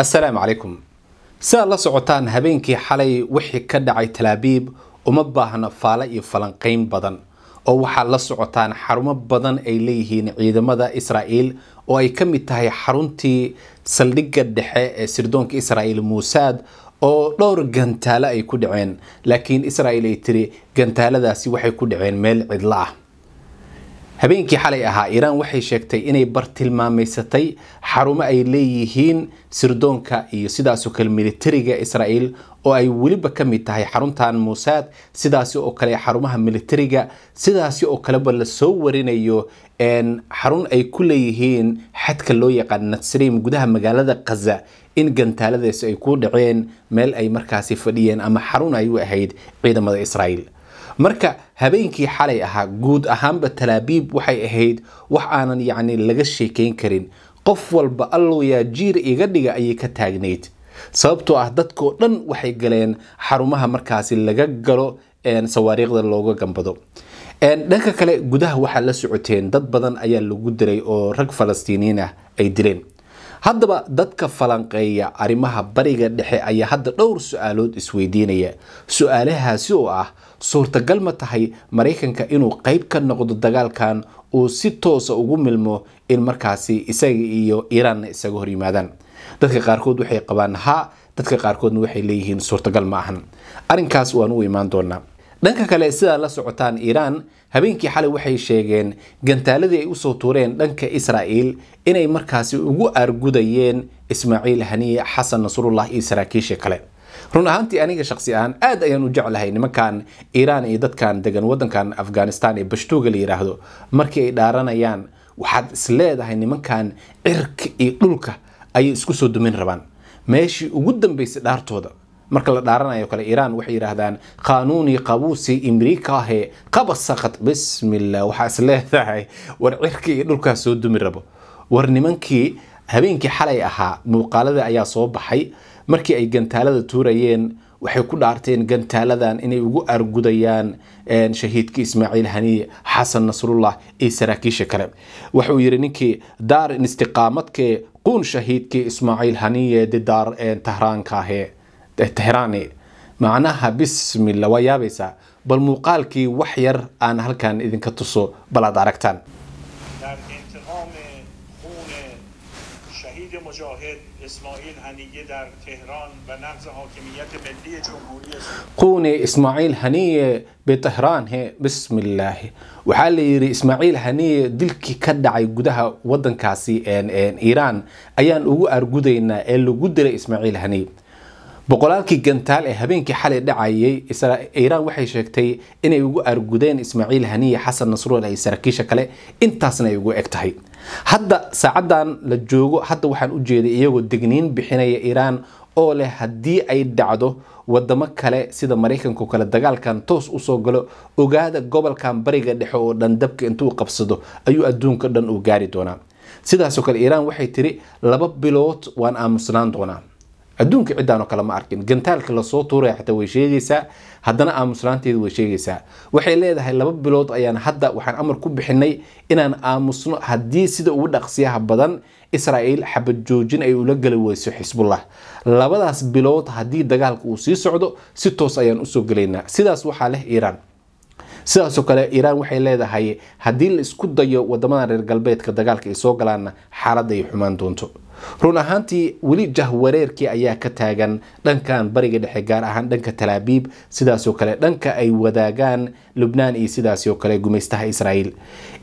assalaamu calaykum si aad la socotaan habeenkii xalay wixii ka dhacay talaabiib uma baahna faale iyo falanqayn badan oo waxaad la socotaan xarumo badan ay leeyihiin ciidamada israa'iil oo ay ka mid tahay xaruntii saldhigga dhexe ee sirdoonka israa'iil muusaad oo dhowr gantaalo ay ku dhaceen laakiin israa'iil ay tiri gantaaladaasi waxay ku dhaceen meel cidlo ah habeenkii xalay ahaa iiraan waxay sheegtay inay bartilmaameysatay xarumo ay leeyihiin sirdoonka iyo sidaasoo kale militariga israa'iil oo ay weliba ka mid tahay xaruntan muusaad sidaasi oo kale xarumaha militariga sidaasi oo kaleba lasoo warinayo xarun ay ku leeyihiin xadka loo yaqaan natsriim gudaha magaalada khaza in gantaaladaasi ay ku dhaceen meel ay markaasi fadhiyeen ama xarun ay u ahayd ciidamada israa'iil marka habeenkii xalay ahaa guud ahaanba talaabiib waxay ahayd wax aanan yacni laga sheekayn karin qof walba allooyaa jiir iga dhiga ayay ka taagnayd sababtoo ah dadkoo dhan waxay galeen xarumaha markaasi laga galo sawaariikhda looga gambado dhanka kale gudaha waxaa la socoteen dad badan ayaa lagu dilay oo rag falastiiniyiin ah ay dileen haddaba dadka falanqeeya arrimaha bariga dhexe ayaa hadda dhowr su-aalood isweydiinaya su-aalahaasi oo ah suurtagal ma tahay maraykanka inuu qayb ka noqdo dagaalkan uu si toosa ah ugu milmo in markaasi isaga iyo iiraanna isaga hor yimaadaan dadka qaarkood waxay qabaan haa dadka qaarkoodna waxay leeyihiin suurtagal ma ahan arrinkaas waan u imaan doonaa dhanka kale sidaad la socotaan iiraan habeenkii xalay waxay sheegeen gantaaladii ay usoo tuureen dhanka israa'iil inay markaasi ugu aargudayeen ismaaciil haniye xasan nasrullah iyo saraakiisha kale run ahaantii aniga shaksi ahaan aad ayaan u jeclahay nimankan iiraan iyo dadkan degan waddankan afghanistan ee bashtuuga la yidhaahdo markii ay dhaaranayaan waxaad is leedahay nimankan cirka iyo dhulka ayay isku soo dumin rabaan meeshii ugu dambaysay dhaartooda marka la dhaaranayo kale iiraan waxay yidhaahdaan qaanuuni qabuusi imriikaahe qaba bismillah waxaa is war cirkii dhulkaa soo dumi rabo war nimankii habeenkii xalay ahaa muuqaaladii ayaa soo baxay markii ay gantaalada tuurayeen waxay ku dhaarteen gantaaladan inay ugu argudayaan shahiidkii ismaaciil haniye xasan nasrullah iyo saraakiisha kale wuxuu yidhi ninkii daar istiqaamadkee quun shahiidkii ismaaciil haniye didaar tahraanka ahee tehraani macnaha bismilla waa yaabaysaa bal muuqaalkii wax yar aan halkan idinka tuso bal aad aragtaan quune ismaaciil haniye bitehraanhe bismillaahi waxaa la yidhi ismaaciil haniye dilkii ka dhacay gudaha wadankaasi iiraan ayaan ugu argudaynaa ee lagu dilay ismaaciil haniye boqolaalkii gantaal ee habeenkii xalay dhacayay iiraan waxay sheegtay inay ugu argudeen ismaaciil haniye xasan nasruur ay saraakiisha kale intaasna ay ugu eg tahay hadda saacadan la joogo hadda waxaan u jeeday iyagoo degniin bixinaya iiraan oo leh haddii ay dhacdo wadamo kale sida maraykanko kale dagaalkan toos u soo galo ogaada gobolkan bariga dhexe oo dhan dabka intuu qabsado ayuu adduunka dhan uu gaari doonaa sidaasoo kale iiraan waxay tiri laba bilood waan aamusnaan doonaa adduunka cidaanoo kale ma arkin gantaalka lasoo tuuraya xataa way sheegaysaa haddana aamuslaanteeda way sheegaysaa waxay leedahay laba bilood ayaan hadda waxaan amar ku bixinay inaan aamusno haddii sida ugu dhaqsiyaha badan israa'iil xabad joojin ay ula geli weyso xisbullah labadaas bilood haddii dagaalka uu sii socdo si toos ayaan usoo gelaynaa sidaas waxaa leh iiraan sidaasoo kale iiraan waxay leedahay haddii la isku dayo wadamada reer galbeedka dagaalka ay soo galaanna xaaladda ay xumaan doonto run ahaantii weli jahwareerkii ayaa ka taagan dhankan bariga dhexe gaar ahaan dhanka talaabiib sidaasoo kale dhanka ay wadaagaan lubnaan iyo sidaasoo kale gumaystaha israa'iil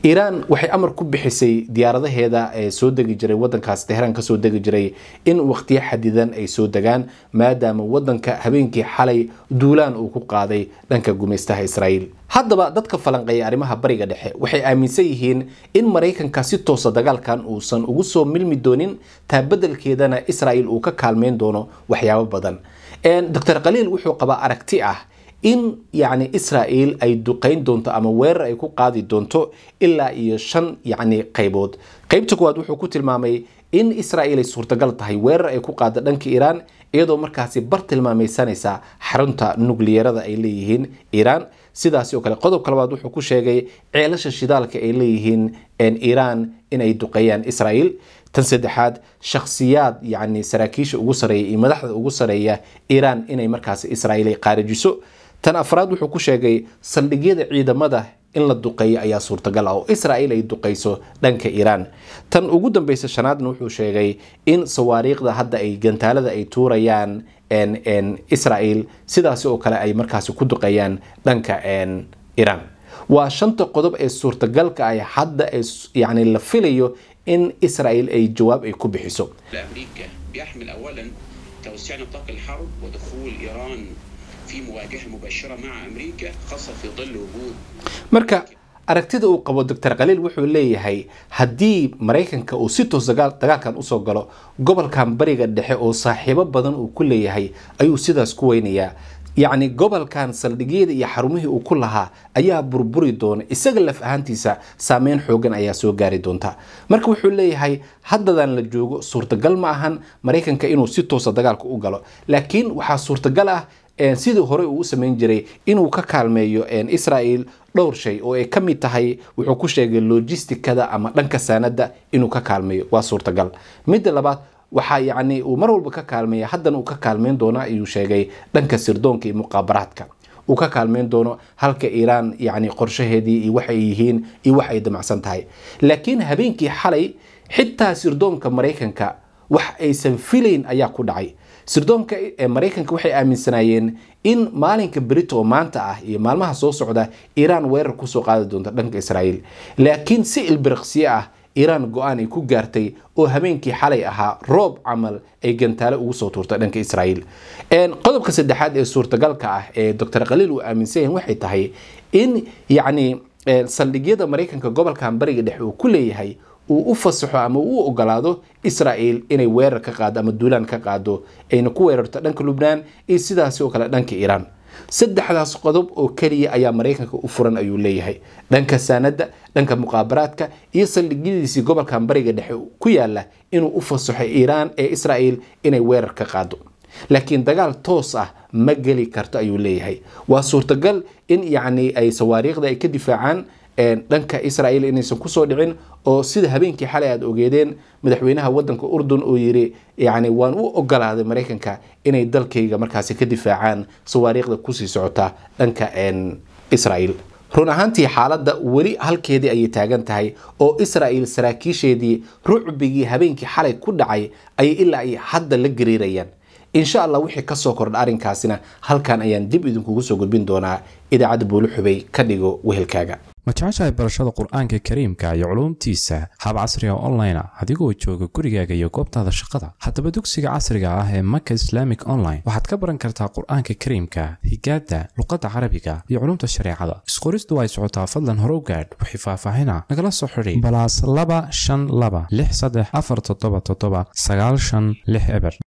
iiraan waxay amar ku bixisay diyaaradaheeda ee soo degi jiray wadankaas tehraan kasoo degi jiray in wakhtiyo xadidan ay soo degaan maadaama wadanka habeenkii xalay duulaan uu ku qaaday dhanka gumaystaha israa'iil haddaba dadka falanqeeya arrimaha bariga dhexe waxay aaminsan yihiin in maraykanka si toosa dagaalkan uusan ugu soo milmi doonin taa bedelkeedana israel uu ka kaalmeyn doono waxyaabo badan dor khaliil wuxuu qabaa aragti ah in yani israel ay duqayn doonto ama weerar ay ku qaadi doonto ilaa iyo shan yani qaybood qaybta koowaad wuxuu ku tilmaamay in israel ay suurtagal tahay weerar ay ku qaado dhanka iiraan iyadoo markaasi bar tilmaamaysanaysa xarunta nugliyarada ay leeyihiin iiraan sidaasi oo kale qodobka labaad wuxuu ku sheegay ceelasha shidaalka ay leeyihiin iiraan inay duqeeyaan israel tan saddexaad shakhsiyaad yani saraakiisha ugu sareeya iyo madaxda ugu sareeya iiraan inay markaas israa'iil qaarijiso tan afraad wuxuu ku sheegay saldhigyada ciidamada in la duqeeyo ayaa suurtagal ah oo israa'iil ay duqeyso dhanka iiraan tan ugu dambeysa shanaadna wuxuu sheegay in sawaariikhda hadda ay gantaalada ay tuurayaan israa'iil sidaasi oo kale ay markaasi ku duqeeyaan dhanka iiraan waa shanta qodob ee suurtagalka ah hadda yani la filayo in israel ay jawaab ay ku bixiso توسيع aragtida uu qabo dr khaliil wuxuu leeyahay haddii maraykanka uu si toos dagaalkan usoo galo gobolkan bariga dhexe oo saaxiibo badan uu ku leeyahay ayuu sidaas ku weynayaa yacni gobolkan saldhigyada iyo xarumihii uu ku lahaa ayaa burburi doona isaga laf ahaantiisa saameyn xoogan ayaa soo gaari doonta marka wuxuu leeyahay haddadan la joogo suurtagal ma ahan maraykanka inuu si toosa ah dagaalka u galo laakiin waxaa suurtagal ah sidii hore uu u samayn jiray inuu ka kaalmeeyo israel dhowr shay oo ay ka mid tahay wuxuu ku sheegay logistikada ama dhanka saanada inuu ka kaalmeeyo waa suurtagal midda labaad waxaa yacni uu mar walba ka kaalmeeya haddana uu ka kaalmeyn doono ayuu sheegay dhanka sirdoonka iyo muqaabaraadka uu ka kaalmeyn doono halka iiraan yacni qorshaheedii iyo waxay yihiin iyo wax ay damacsan tahay laakiin habeenkii xalay xitaa sirdoonka maraykanka wax aysan filayn ayaa ku dhacay sirdoonka ee maraykanka waxay aaminsanaayeen in maalinka berito oo maanta ah iyo maalmaha soo socda iiraan weerar kusoo qaadi doonta dhanka israa'iil laakiin si ilbiriqsiye ah iiraan go-aan ay ku gaartay oo habeenkii xalay ahaa roob camal ay gantaale ugu soo tuurtay dhanka israa'iil qodobka saddexaad ee suurtagalka ah ee doctor khaliil uu aaminsan yahay waxay tahay in yacni saldhigyada maraykanka gobolkan bariga dhexe uu ku leeyahay uu u fasaxo ama uu ogolaado israa'iil inay weerar ka qaado ama duulaan ka qaado ayna ku weerarto dhanka lubnaan iyo sidaasi oo kale dhanka iiraan saddexdaas qodob oo keliya ayaa maraykanka u furan ayuu leeyahay dhanka saanada dhanka muqaabaraadka iyo saldhigyadiisii gobolkan bariga dhexe ku yaala inuu u fasaxo iiraan ee israa'el inay weerar ka qaado laakiin dagaal toos ah ma geli karto ayuu leeyahay waa suurtagal in yacni ay sawaariikhda ay ka difaacaan dhanka israel inaysan kusoo dhicin oo sida habeenkii xalay aad ogeedeen madaxweynaha wadanka urdun oo yiri yani waan u ogolaaday maraykanka inay dalkayga markaasi ka difaacaan sawaariikhda kusii socota dhanka israel run ahaantii xaaladda weli halkeedii ayay taagan tahay oo israel saraakiisheedii rucbigii habeenkii xalay ku dhacay ayay ilaa ay hadda la gariirayaan insha allah wixii kasoo kordha arrinkaasina halkan ayaan dib idinkugu soo gudbin doonaa idaacadda buuli xubey ka dhigo wehelkaaga ma majaajaha barashada qur'aanka kariimka iyo culuumtiisa hab casriga ah online ah adigoo jooga gurigaaga iyo goobtaada shaqada haddaba dugsiga casriga ah ee maka islaamic online waxaad ka baran kartaa qur-aanka kariimka higaadda luqadda carabiga iyo culumta shareecada isqoristu ay socotaa fadlan horow gaadh wixii faahfaahina nagala soo xidhay balaas laba shan laba lix saddex afar toddoba toddoba sagaal shan lix eber